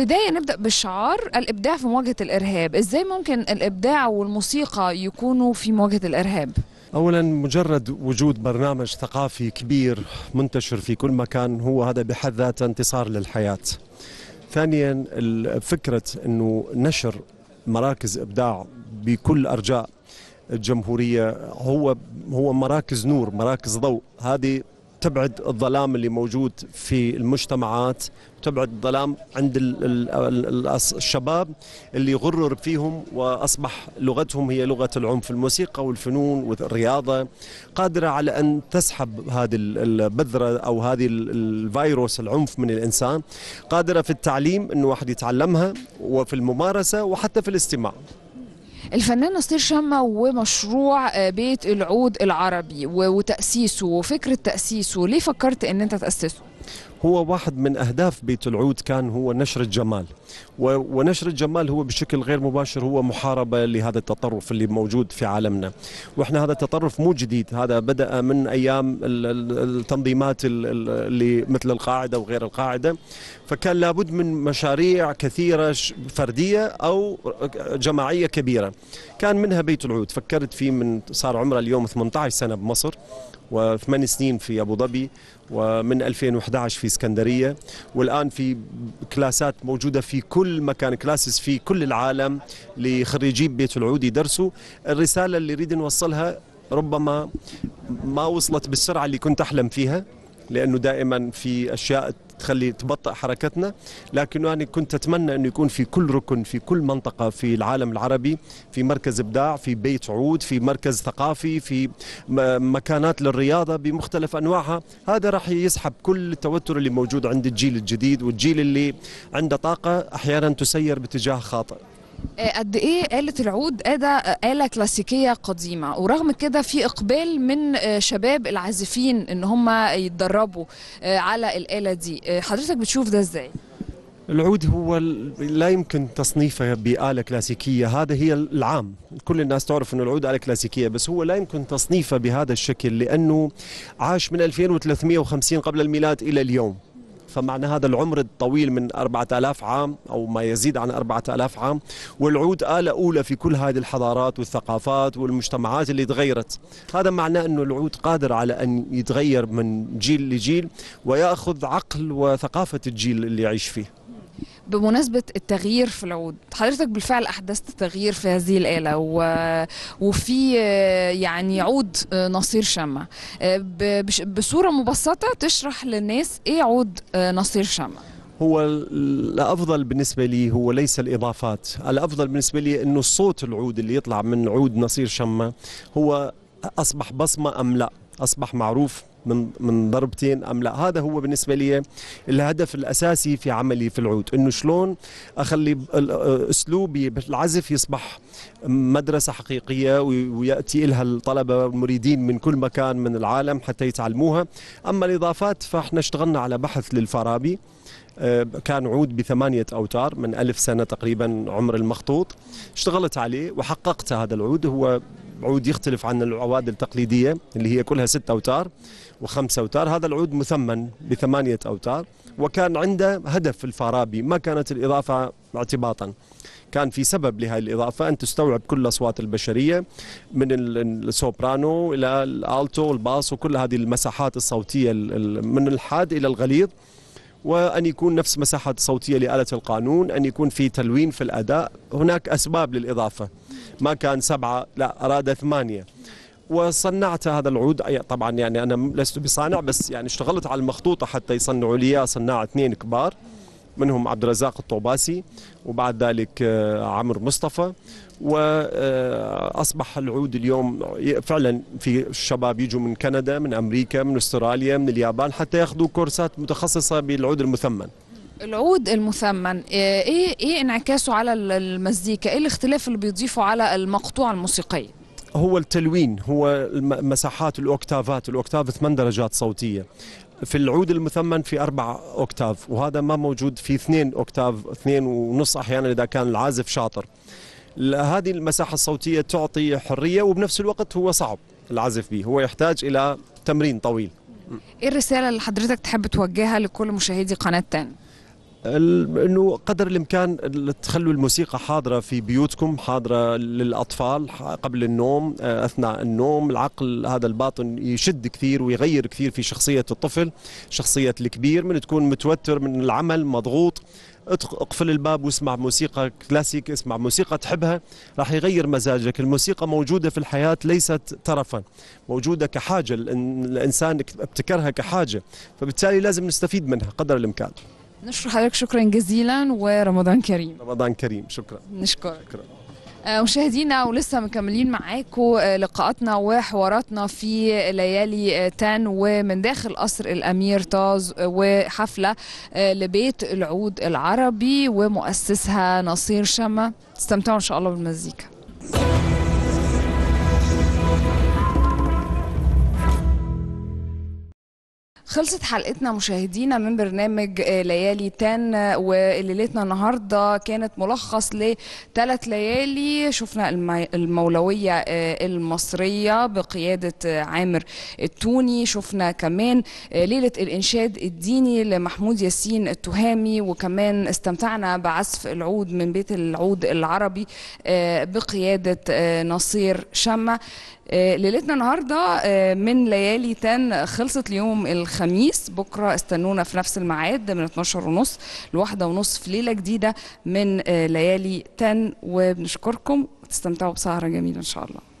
البداية نبدأ بالشعار الإبداع في مواجهة الإرهاب إزاي ممكن الإبداع والموسيقى يكونوا في مواجهة الإرهاب؟ اولا مجرد وجود برنامج ثقافي كبير منتشر في كل مكان هو هذا بحد ذاته انتصار للحياه ثانيا فكره انه نشر مراكز ابداع بكل ارجاء الجمهوريه هو هو مراكز نور مراكز ضوء هذه تبعد الظلام اللي موجود في المجتمعات تبعد الظلام عند الشباب اللي غرر فيهم وأصبح لغتهم هي لغة العنف الموسيقى والفنون والرياضة قادرة على أن تسحب هذه البذرة أو هذه الفيروس العنف من الإنسان قادرة في التعليم أنه واحد يتعلمها وفي الممارسة وحتى في الاستماع الفنان نصير شمة ومشروع آه، بيت العود العربي وتأسيسه وفكرة تأسيسه ليه فكرت ان انت تأسسه؟ هو واحد من اهداف بيت العود كان هو نشر الجمال ونشر الجمال هو بشكل غير مباشر هو محاربه لهذا التطرف اللي موجود في عالمنا واحنا هذا التطرف مو جديد هذا بدا من ايام التنظيمات اللي مثل القاعده وغير القاعده فكان لابد من مشاريع كثيره فرديه او جماعيه كبيره كان منها بيت العود فكرت فيه من صار عمره اليوم 18 سنه بمصر وثمان سنين في ابو ظبي ومن 2011 في اسكندريه والان في كلاسات موجوده في كل مكان كلاسز في كل العالم لخريجي بيت العود يدرسوا الرساله اللي نريد نوصلها ربما ما وصلت بالسرعه اللي كنت احلم فيها لانه دائما في اشياء تخلي تبطئ حركتنا لكن أنا كنت أتمنى أنه يكون في كل ركن في كل منطقة في العالم العربي في مركز إبداع في بيت عود في مركز ثقافي في مكانات للرياضة بمختلف أنواعها هذا راح يسحب كل التوتر اللي موجود عند الجيل الجديد والجيل اللي عنده طاقة أحيانا تسير باتجاه خاطئ آه، قد ايه آلة العود آدة آلة كلاسيكية قديمة ورغم كده في إقبال من آه، شباب العازفين إن هم يتدربوا آه، على الآلة دي حضرتك بتشوف ده إزاي؟ العود هو لا يمكن تصنيفه بآلة كلاسيكية هذا هي العام كل الناس تعرف أن العود آلة كلاسيكية بس هو لا يمكن تصنيفه بهذا الشكل لأنه عاش من 2350 قبل الميلاد إلى اليوم فمعنى هذا العمر الطويل من 4000 عام أو ما يزيد عن 4000 عام والعود آلة أولى في كل هذه الحضارات والثقافات والمجتمعات اللي تغيرت هذا معناه أنه العود قادر على أن يتغير من جيل لجيل ويأخذ عقل وثقافة الجيل اللي يعيش فيه بمناسبة التغيير في العود حضرتك بالفعل أحدثت تغيير في هذه الآلة و... وفي آه، يعني عود آه، نصير شمع آه، بصورة مبسطة تشرح للناس إيه عود نصير شمع هو الافضل بالنسبه لي هو ليس الاضافات الافضل بالنسبه لي انه صوت العود اللي يطلع من عود نصير شمع هو اصبح بصمه ام لا اصبح معروف من من ضربتين ام لا هذا هو بالنسبه لي الهدف الاساسي في عملي في العود انه شلون اخلي اسلوبي بالعزف يصبح مدرسة حقيقية ويأتي لها الطلبة المريدين من كل مكان من العالم حتى يتعلموها أما الإضافات فإحنا اشتغلنا على بحث للفارابي آه، كان عود بثمانية أوتار من ألف سنة تقريبا عمر المخطوط اشتغلت عليه وحققت هذا العود هو عود يختلف عن العواد التقليدية اللي هي كلها ستة أوتار وخمسة أوتار هذا العود مثمن بثمانية أوتار وكان عنده هدف الفارابي ما كانت الإضافة اعتباطا كان في سبب لهذه الإضافة أن تستوعب كل الأصوات البشرية من السوبرانو إلى الألتو الباص وكل هذه المساحات الصوتية من الحاد إلى الغليظ وأن يكون نفس مساحة صوتية لآلة القانون أن يكون في تلوين في الأداء هناك أسباب للإضافة ما كان سبعة لا أراد ثمانية وصنعت هذا العود طبعا يعني أنا لست بصانع بس يعني اشتغلت على المخطوطة حتى يصنعوا لي صناعة اثنين كبار منهم عبد الرزاق الطوباسي وبعد ذلك آه، عمرو مصطفى واصبح آه، العود اليوم فعلا في الشباب يجوا من كندا من امريكا من استراليا من اليابان حتى ياخذوا كورسات متخصصه بالعود المثمن العود المثمن آه، ايه ايه انعكاسه على المزيكا ايه الاختلاف اللي بيضيفه على المقطوعه الموسيقيه هو التلوين هو مساحات الاوكتافات الاوكتاف ثمان درجات صوتيه في العود المثمن في أربع أوكتاف وهذا ما موجود في اثنين أوكتاف اثنين ونص أحيانا إذا كان العازف شاطر هذه المساحة الصوتية تعطي حرية وبنفس الوقت هو صعب العزف به هو يحتاج إلى تمرين طويل ايه الرسالة اللي حضرتك تحب توجهها لكل مشاهدي قناة تاني؟ انه قدر الامكان تخلوا الموسيقى حاضره في بيوتكم حاضره للاطفال قبل النوم آه، اثناء النوم العقل هذا الباطن يشد كثير ويغير كثير في شخصيه الطفل شخصيه الكبير من تكون متوتر من العمل مضغوط اقفل الباب واسمع موسيقى كلاسيك اسمع موسيقى تحبها راح يغير مزاجك الموسيقى موجودة في الحياة ليست ترفا موجودة كحاجة الإنسان ابتكرها كحاجة فبالتالي لازم نستفيد منها قدر الإمكان نشكر حضرتك شكرا جزيلا ورمضان كريم رمضان كريم شكرا نشكرك شكرا. آه، مشاهدينا ولسه مكملين معاكم آه، لقاءاتنا وحواراتنا في ليالي آه، تان ومن داخل قصر الامير طاز وحفله لبيت العود العربي ومؤسسها نصير شمه استمتعوا ان شاء الله بالمزيكا خلصت حلقتنا مشاهدينا من برنامج آه، ليالي تان وليلتنا النهارده كانت ملخص لثلاث ليالي شفنا المولويه آه، المصريه بقياده آه، عامر التوني شفنا كمان ليله الانشاد الديني لمحمود ياسين التهامي وكمان استمتعنا بعزف العود من بيت العود العربي بقياده نصير شمه آه، ليلتنا النهارده آه، من ليالي تان خلصت اليوم الخميس بكره استنونا في نفس الميعاد من 12 ونص لواحدة ونص في ليله جديده من آه، ليالي تان وبنشكركم تستمتعوا بسهره جميله ان شاء الله